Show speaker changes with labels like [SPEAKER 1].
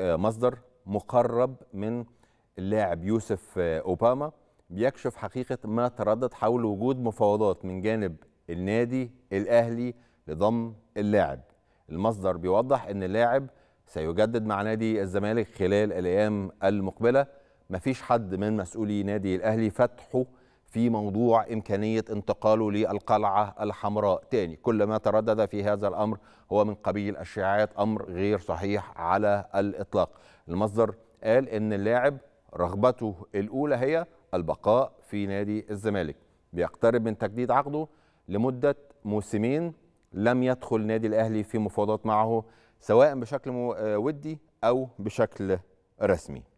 [SPEAKER 1] مصدر مقرب من اللاعب يوسف آه، اوباما بيكشف حقيقه ما تردد حول وجود مفاوضات من جانب النادي الاهلي لضم اللاعب المصدر بيوضح ان اللاعب سيجدد مع نادي الزمالك خلال الايام المقبله مفيش حد من مسؤولي نادي الاهلي فتحوا في موضوع إمكانية انتقاله للقلعة الحمراء تاني كل ما تردد في هذا الأمر هو من قبيل الشائعات أمر غير صحيح على الإطلاق المصدر قال إن اللاعب رغبته الأولى هي البقاء في نادي الزمالك بيقترب من تجديد عقده لمدة موسمين لم يدخل نادي الأهلي في مفاوضات معه سواء بشكل آه، ودي أو بشكل رسمي